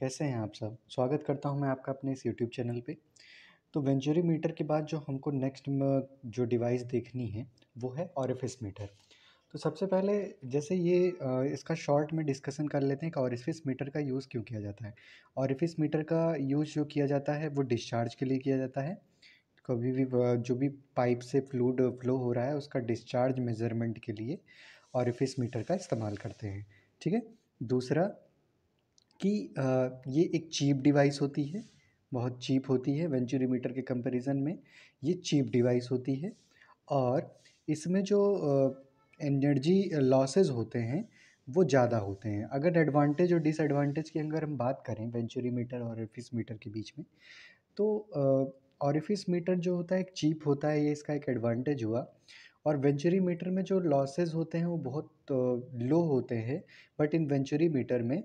कैसे हैं आप सब स्वागत करता हूं मैं आपका अपने इस यूट्यूब चैनल पे तो वेंचुरी मीटर के बाद जो हमको नेक्स्ट जो डिवाइस देखनी है वो है ऑरिफिस मीटर तो सबसे पहले जैसे ये इसका शॉर्ट में डिस्कशन कर लेते हैं कि ऑरिफिस मीटर का यूज़ क्यों किया जाता है ऑरिफिस मीटर का यूज़ जो किया जाता है वो डिस्चार्ज के लिए किया जाता है कभी भी जो भी पाइप से फ्लूड फ्लो हो रहा है उसका डिस्चार्ज मेज़रमेंट के लिए ऑरिफिस मीटर का इस्तेमाल करते हैं ठीक है दूसरा कि ये एक चीप डिवाइस होती है बहुत चीप होती है वेंचुरी मीटर के कंपैरिजन में ये चीप डिवाइस होती है और इसमें जो एनर्जी लॉसेज होते हैं वो ज़्यादा होते हैं अगर एडवांटेज और डिसएडवांटेज की अगर हम बात करें वेंचुरी मीटर और ऑरिफिस मीटर के बीच में तो ऑरिफिस मीटर जो होता है एक चीप होता है ये इसका एक एडवांटेज हुआ और वेंचुरी मीटर में जो लॉसेज होते हैं वो बहुत लो होते हैं बट इन वेंचुरी मीटर में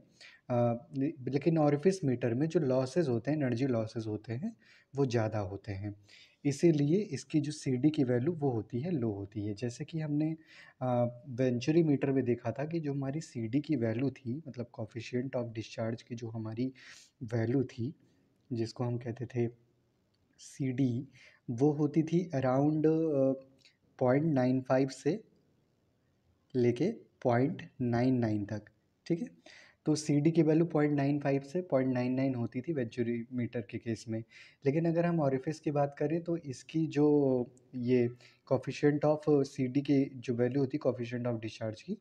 लेकिन ऑरिफिस मीटर में जो लॉसेज होते हैं एनर्जी लॉसेज होते हैं वो ज़्यादा होते हैं इसीलिए इसकी जो सी डी की वैल्यू वो होती है लो होती है जैसे कि हमने वेंचुरी मीटर में देखा था कि जो हमारी सी डी की वैल्यू थी मतलब कॉफिशियंट ऑफ डिस्चार्ज की जो हमारी वैल्यू थी जिसको हम कहते थे सी डी वो होती थी अराउंड पॉइंट नाइन फाइव से लेके पॉइंट नाइन नाइन तक ठीक है तो सी डी की वैल्यू पॉइंट नाइन फाइव से पॉइंट नाइन नाइन होती थी वेजुरी मीटर के केस में लेकिन अगर हम ऑरिफिस की बात करें तो इसकी जो ये कॉफिशेंट ऑफ सी डी की जो वैल्यू होती है कॉफिशेंट ऑफ डिस्चार्ज की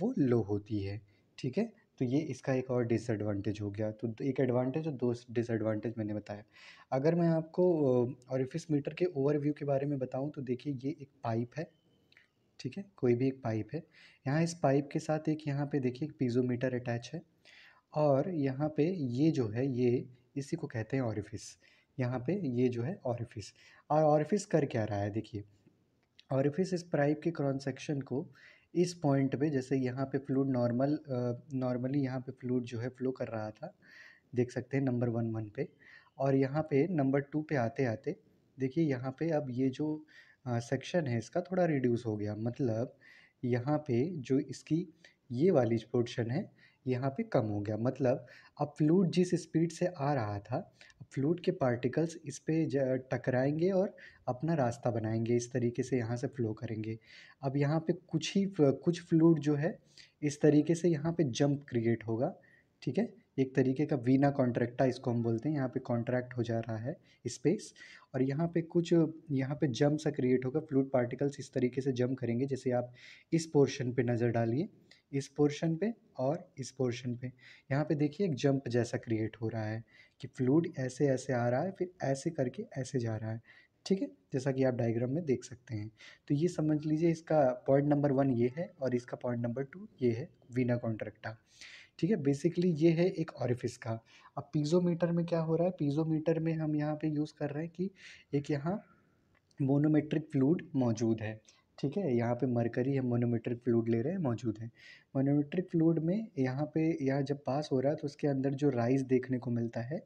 वो लो होती है ठीक है तो ये इसका एक और डिसएडवांटेज हो गया तो एक एडवांटेज और दो डिसएडवांटेज मैंने बताया अगर मैं आपको ऑरिफिस मीटर के ओवरव्यू के बारे में बताऊं तो देखिए ये एक पाइप है ठीक है कोई भी एक पाइप है यहाँ इस पाइप के साथ एक यहाँ पे देखिए एक पीजोमीटर अटैच है और यहाँ पे ये जो है ये इसी को कहते हैं ऑरिफिस यहाँ पे ये जो है ऑरिफिस और ऑरिफिस कर क्या रहा है देखिए ऑरिफिस इस पाइप के क्रॉस सेक्शन को इस पॉइंट पे जैसे यहाँ पे फ्लूड नॉर्मल नॉर्मली यहाँ पे फ्लूड जो है फ्लो कर रहा था देख सकते हैं नंबर वन वन पे और यहाँ पे नंबर टू पे आते आते देखिए यहाँ पे अब ये जो सेक्शन है इसका थोड़ा रिड्यूस हो गया मतलब यहाँ पे जो इसकी ये वाली पोर्शन है यहाँ पे कम हो गया मतलब अब फ्लूड जिस स्पीड से आ रहा था फ्लूड के पार्टिकल्स इस पर टकराएंगे और अपना रास्ता बनाएंगे इस तरीके से यहाँ से फ्लो करेंगे अब यहाँ पे कुछ ही कुछ फ्लूड जो है इस तरीके से यहाँ पे जंप क्रिएट होगा ठीक है एक तरीके का वीना कॉन्ट्रैक्टा इसको हम बोलते हैं यहाँ पे कॉन्ट्रैक्ट हो जा रहा है स्पेस और यहाँ पे कुछ यहाँ पे जम सा क्रिएट होगा फ्लूड पार्टिकल्स इस तरीके से जम करेंगे जैसे आप इस पोर्शन पे नज़र डालिए इस पोर्शन पे और इस पोर्शन पे यहाँ पे देखिए एक जंप जैसा क्रिएट हो रहा है कि फ्लूड ऐसे ऐसे आ रहा है फिर ऐसे करके ऐसे जा रहा है ठीक है जैसा कि आप डायग्राम में देख सकते हैं तो ये समझ लीजिए इसका पॉइंट नंबर वन ये है और इसका पॉइंट नंबर टू ये है वीना कॉन्ट्रैक्टा ठीक है बेसिकली ये है एक ऑरिफिस का अब पीज़ोमीटर में क्या हो रहा है पीज़ोमीटर में हम यहाँ पे यूज़ कर रहे हैं कि एक यहाँ मोनोमेट्रिक फ्लूड मौजूद है ठीक है यहाँ पे मरकरी हम मोनोमेट्रिक फ्लूड ले रहे हैं मौजूद है मोनोमेट्रिक फ्लूड में यहाँ पे यहाँ जब पास हो रहा है तो उसके अंदर जो राइज देखने को मिलता है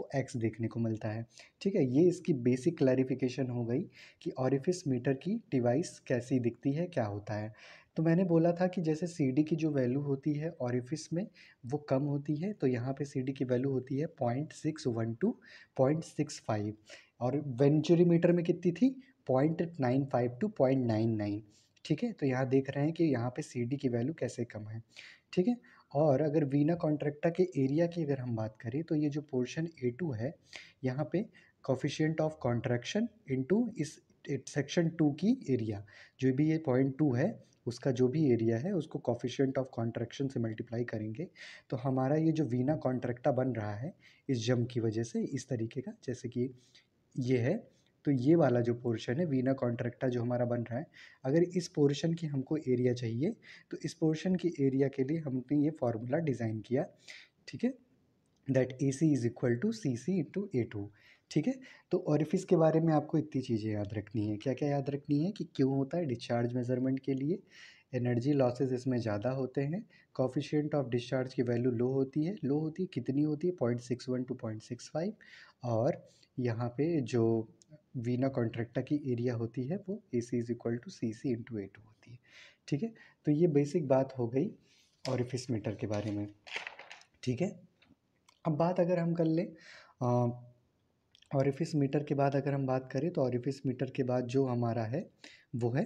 वो एक्स देखने को मिलता है ठीक है ये इसकी बेसिक क्लैरिफिकेशन हो गई कि ऑरिफिस मीटर की डिवाइस कैसी दिखती है क्या होता है तो मैंने बोला था कि जैसे सी डी की जो वैल्यू होती है ऑरिफिस में वो कम होती है तो यहाँ पे सी डी की वैल्यू होती है point six one to point six five और वेंचुरी मीटर में कितनी थी point nine five to point nine nine ठीक है तो यहाँ देख रहे हैं कि यहाँ पे सी डी की वैल्यू कैसे कम है ठीक है और अगर वीना कॉन्ट्रैक्टा के एरिया की अगर हम बात करें तो ये जो पोर्शन ए टू है यहाँ पे कॉफिशियंट ऑफ कॉन्ट्रैक्शन इनटू इस सेक्शन टू की एरिया जो भी ये पॉइंट टू है उसका जो भी एरिया है उसको कॉफिशेंट ऑफ कॉन्ट्रैक्शन से मल्टीप्लाई करेंगे तो हमारा ये जो वीना कॉन्ट्रैक्टा बन रहा है इस जम की वजह से इस तरीके का जैसे कि ये है तो ये वाला जो पोर्शन है वीना कॉन्ट्रैक्टा जो हमारा बन रहा है अगर इस पोर्शन की हमको एरिया चाहिए तो इस पोर्शन की एरिया के लिए हमने ये फार्मूला डिज़ाइन किया ठीक है that A C is equal to C C into A two ठीक है तो ऑरिफिस के बारे में आपको इतनी चीज़ें याद रखनी है क्या क्या याद रखनी है कि क्यों होता है डिस्चार्ज मेज़रमेंट के लिए एनर्जी लॉसेस इसमें ज़्यादा होते हैं कॉफिशेंट ऑफ डिस्चार्ज की वैल्यू लो होती है लो होती है कितनी होती है point six one to point six five और यहाँ पे जो वीना कॉन्ट्रेक्टर की एरिया होती है वो A C is equal to C C into A two होती है ठीक है तो ये बेसिक बात हो गई ऑरिफिस मीटर के बारे में ठीक है अब बात अगर हम कर लें ऑरिफिस मीटर के बाद अगर हम बात करें तो ऑरिफिस मीटर के बाद जो हमारा है वो है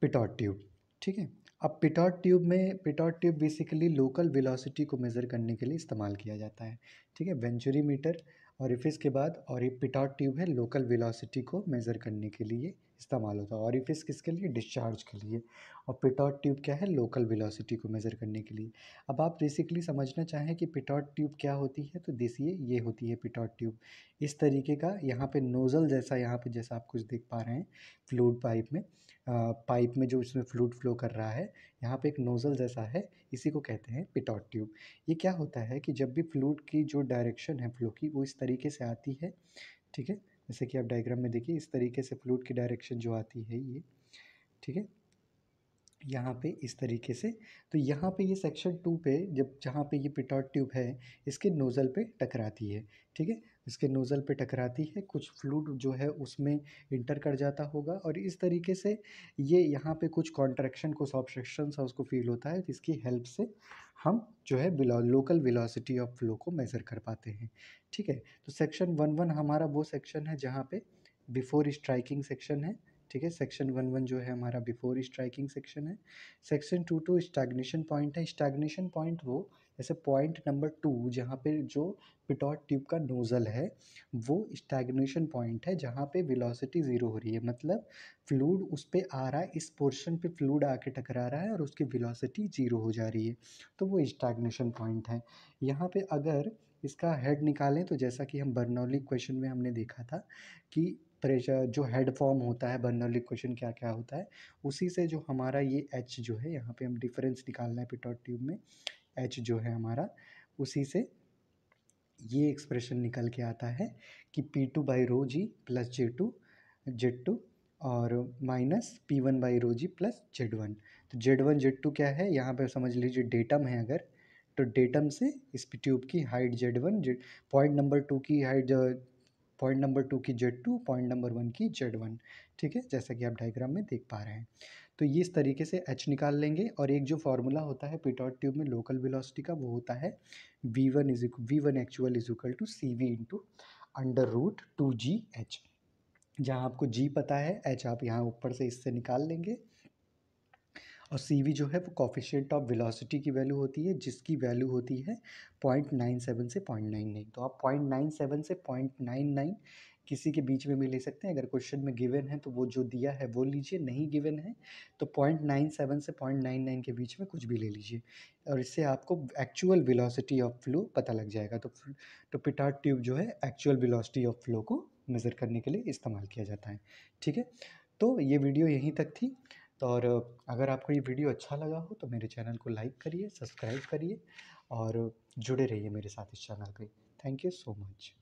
पिटॉट ट्यूब ठीक है अब पिटॉट ट्यूब में pitot tube basically local velocity को मेज़र करने के लिए इस्तेमाल किया जाता है ठीक है वेंचुरी मीटर ऑरिफिस के बाद और ये पिटॉट ट्यूब है लोकल वेलोसिटी को मेज़र करने के लिए इस्तेमाल होता है ऑरिफिस किसके लिए डिस्चार्ज के लिए और पिटॉट ट्यूब क्या है लोकल वेलोसिटी को मेज़र करने के लिए अब आप बेसिकली समझना चाहें कि पिटॉट ट्यूब क्या होती है तो देखिए ये होती है पिटॉट ट्यूब इस तरीके का यहाँ पे नोज़ल जैसा यहाँ पे जैसा आप कुछ देख पा रहे हैं फ्लूड पाइप में आ, पाइप में जो इसमें फ्लूड फ्लो कर रहा है यहाँ पर एक नोज़ल जैसा है इसी को कहते हैं पिटॉट ट्यूब ये क्या होता है कि जब भी फ्लूड की जो डायरेक्शन है फ्लो की वो इस तरीके से आती है ठीक है जैसे कि आप डायग्राम में देखिए इस तरीके से फ्लूड की डायरेक्शन जो आती है ये ठीक है यहाँ पे इस तरीके से तो यहाँ पे ये सेक्शन टू पे जब जहाँ पे ये पिटॉट ट्यूब है इसके नोज़ल पे टकराती है ठीक है इसके नोज़ल पे टकराती है कुछ फ्लूड जो है उसमें इंटर कर जाता होगा और इस तरीके से ये यहाँ पे कुछ कॉन्ट्रैक्शन कुछ ऑब्स्ट्रक्शन सा उसको फील होता है जिसकी हेल्प से हम जो है लोकल वेलोसिटी ऑफ फ्लो को मेज़र कर पाते हैं ठीक है तो सेक्शन वन वन हमारा वो सेक्शन है जहाँ पर बिफोर स्ट्राइकिंग सेक्शन है ठीक है सेक्शन वन वन जो है हमारा बिफोर स्ट्राइकिंग सेक्शन है section two to stagnation point है स्टैग्नेशन पॉइंट वो जैसे पॉइंट नंबर टू जहाँ पे जो पिटॉट ट्यूब का नोज़ल है वो स्टैग्नेशन पॉइंट है जहाँ पे वेलोसिटी ज़ीरो हो रही है मतलब फ्लूड उस पर आ रहा है इस पोर्शन पे फ्लूड आके टकरा रहा है और उसकी वेलोसिटी ज़ीरो हो जा रही है तो वो स्टैग्नेशन पॉइंट है यहाँ पे अगर इसका हेड निकालें तो जैसा कि हम बर्नौली क्वेश्चन में हमने देखा था कि प्रेशर जो हेड फॉर्म होता है बर्नर लिक्वेशन क्या क्या होता है उसी से जो हमारा ये एच जो है यहाँ पे हम डिफरेंस निकालना है पिटॉट ट्यूब में एच जो है हमारा उसी से ये एक्सप्रेशन निकल के आता है कि P two by rho G plus J two Z two और minus P one by rho G plus Z one तो जेड वन जेड टू क्या है यहाँ पे समझ लीजिए डेटम है अगर तो डेटम से इस ट्यूब की height Z one Z point number two की हाइट पॉइंट नंबर टू की Z two point number one की जेड वन ठीक है जैसा कि आप डायग्राम में देख पा रहे हैं तो ये इस तरीके से एच निकाल लेंगे और एक जो फार्मूला होता है पिटॉट ट्यूब में लोकल वेलोसिटी का वो होता है V one is V one actual is equal to C V into under root two G H जहाँ आपको जी पता है एच आप यहाँ ऊपर से इससे निकाल लेंगे और सी वी जो है वो कॉफिशेंट ऑफ वेलोसिटी की वैल्यू होती है जिसकी वैल्यू होती है पॉइंट नाइन सेवन से पॉइंट नाइन नाइन तो आप पॉइंट नाइन सेवन से पॉइंट नाइन नाइन किसी के बीच में भी ले सकते हैं अगर क्वेश्चन में गिवन है तो वो जो दिया है वो लीजिए नहीं गिवन है तो पॉइंट नाइन सेवन से पॉइंट नाइन नाइन के बीच में कुछ भी ले लीजिए और इससे आपको एक्चुअल विलासिटी ऑफ फ्लो पता लग जाएगा तो तो पिटार ट्यूब जो है एक्चुअल विलासिटी ऑफ फ्लो को मेज़र करने के लिए इस्तेमाल किया जाता है ठीक है तो ये वीडियो यहीं तक थी और अगर आपको ये वीडियो अच्छा लगा हो तो मेरे चैनल को लाइक करिए सब्सक्राइब करिए और जुड़े रहिए मेरे साथ इस चैनल पे थैंक यू सो मच